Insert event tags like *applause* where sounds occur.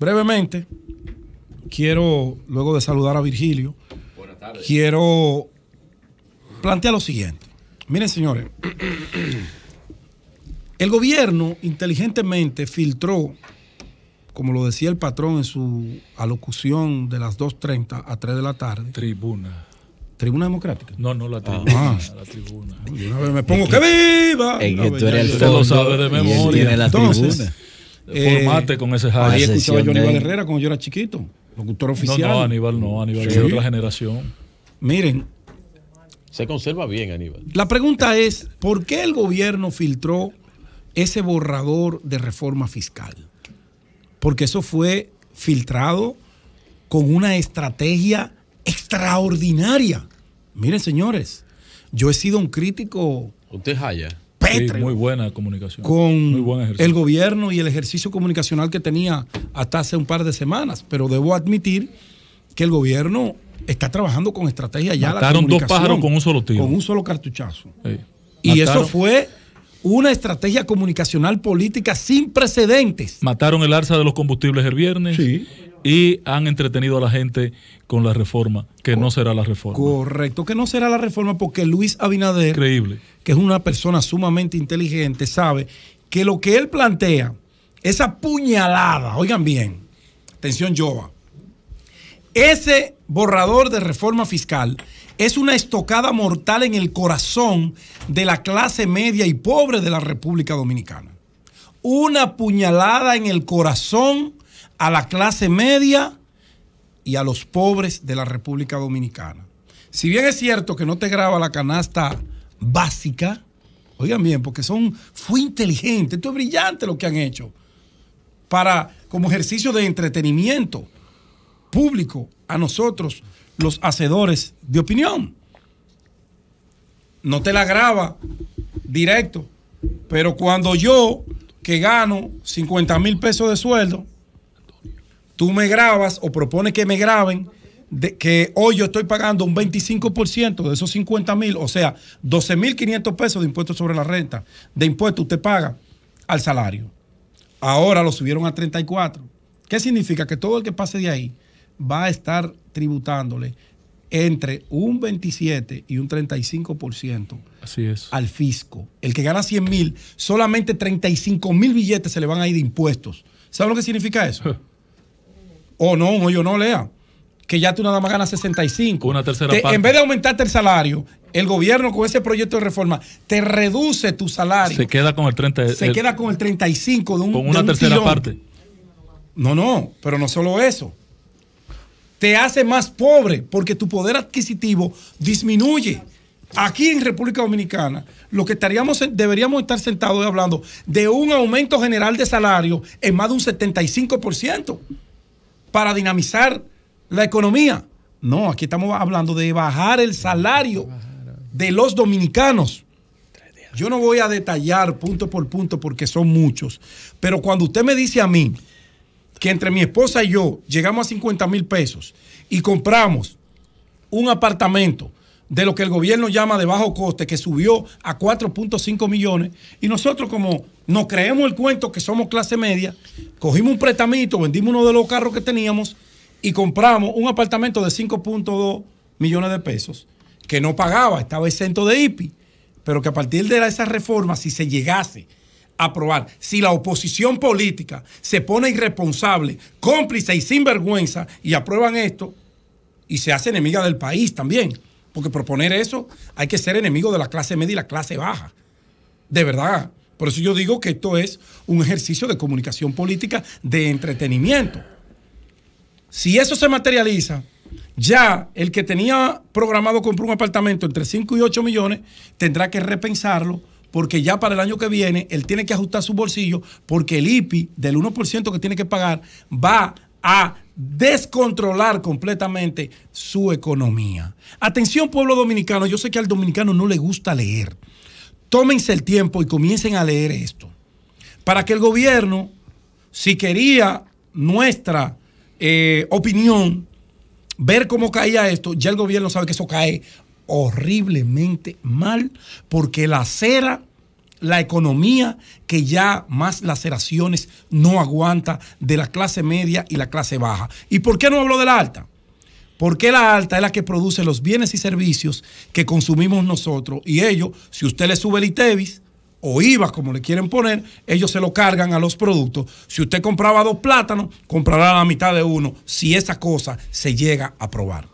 Brevemente, quiero, luego de saludar a Virgilio, quiero plantear lo siguiente. Miren, señores, *clears throat* el gobierno inteligentemente filtró, como lo decía el patrón en su alocución de las 2.30 a 3 de la tarde. Tribuna. ¿Tribuna Democrática? No, no, la ah. tribuna. Ah. La *laughs* tribuna. Una vez me pongo que, viva. lo sabe de memoria. Entonces, eh, Formate con ese high. Ahí escuchaba a Aníbal Herrera cuando yo era chiquito, locutor oficial. No, no, Aníbal no, Aníbal es de otra generación. Miren. Se conserva bien, Aníbal. La pregunta es, ¿por qué el gobierno filtró ese borrador de reforma fiscal? Porque eso fue filtrado con una estrategia extraordinaria. Miren, señores, yo he sido un crítico. ¿Usted haya? muy buena comunicación. Con el gobierno y el ejercicio comunicacional que tenía hasta hace un par de semanas. Pero debo admitir que el gobierno está trabajando con estrategia ya. Mataron dos pájaros con un solo tiro. Con un solo cartuchazo. Y eso fue una estrategia comunicacional política sin precedentes. Mataron el alza de los combustibles el viernes. Sí y han entretenido a la gente con la reforma, que no será la reforma. Correcto, que no será la reforma porque Luis Abinader, Increíble. que es una persona sumamente inteligente, sabe que lo que él plantea, esa puñalada, oigan bien, atención Jova, ese borrador de reforma fiscal es una estocada mortal en el corazón de la clase media y pobre de la República Dominicana. Una puñalada en el corazón a la clase media y a los pobres de la República Dominicana. Si bien es cierto que no te graba la canasta básica, oigan bien, porque son, fue inteligente, esto es brillante lo que han hecho, para, como ejercicio de entretenimiento público a nosotros, los hacedores de opinión. No te la graba directo, pero cuando yo, que gano 50 mil pesos de sueldo, tú me grabas o propones que me graben, de que hoy yo estoy pagando un 25% de esos 50 mil, o sea, 12 mil 500 pesos de impuestos sobre la renta, de impuestos usted paga al salario. Ahora lo subieron a 34. ¿Qué significa? Que todo el que pase de ahí va a estar tributándole entre un 27 y un 35% Así es. al fisco. El que gana 100 mil, solamente 35 mil billetes se le van a ir de impuestos. ¿Sabe lo que significa eso? *laughs* o no, yo yo no, Lea, que ya tú nada más ganas 65. Una tercera parte. En vez de aumentarte el salario, el gobierno con ese proyecto de reforma te reduce tu salario. Se queda con el 30. Se queda con el 35 de un. Con una tercera parte. No, no, pero no solo eso. Te hace más pobre porque tu poder adquisitivo disminuye. Aquí en República Dominicana, lo que estaríamos, deberíamos estar sentados hablando de un aumento general de salario en más de un 75% para dinamizar la economía. No, aquí estamos hablando de bajar el salario de los dominicanos. Yo no voy a detallar punto por punto porque son muchos, pero cuando usted me dice a mí que entre mi esposa y yo llegamos a 50 mil pesos y compramos un apartamento de lo que el gobierno llama de bajo coste, que subió a 4.5 millones, y nosotros como nos creemos el cuento que somos clase media, cogimos un prestamito, vendimos uno de los carros que teníamos y compramos un apartamento de 5.2 millones de pesos que no pagaba, estaba exento de IPI, pero que a partir de esa reforma, si se llegase a aprobar, si la oposición política se pone irresponsable, cómplice y sinvergüenza y aprueban esto, y se hace enemiga del país también, porque proponer eso hay que ser enemigo de la clase media y la clase baja. De verdad, por eso yo digo que esto es un ejercicio de comunicación política de entretenimiento. Si eso se materializa, ya el que tenía programado comprar un apartamento entre 5 y 8 millones tendrá que repensarlo porque ya para el año que viene él tiene que ajustar su bolsillo porque el IPI del 1% que tiene que pagar va a descontrolar completamente su economía. Atención pueblo dominicano, yo sé que al dominicano no le gusta leer, tómense el tiempo y comiencen a leer esto. Para que el gobierno, si quería nuestra eh, opinión, ver cómo caía esto, ya el gobierno sabe que eso cae horriblemente mal, porque la cera la economía que ya más laceraciones no aguanta de la clase media y la clase baja. ¿Y por qué no hablo de la alta? Porque la alta es la que produce los bienes y servicios que consumimos nosotros. Y ellos, si usted le sube el ITEVIS o IVA, como le quieren poner, ellos se lo cargan a los productos. Si usted compraba dos plátanos, comprará la mitad de uno, si esa cosa se llega a probar.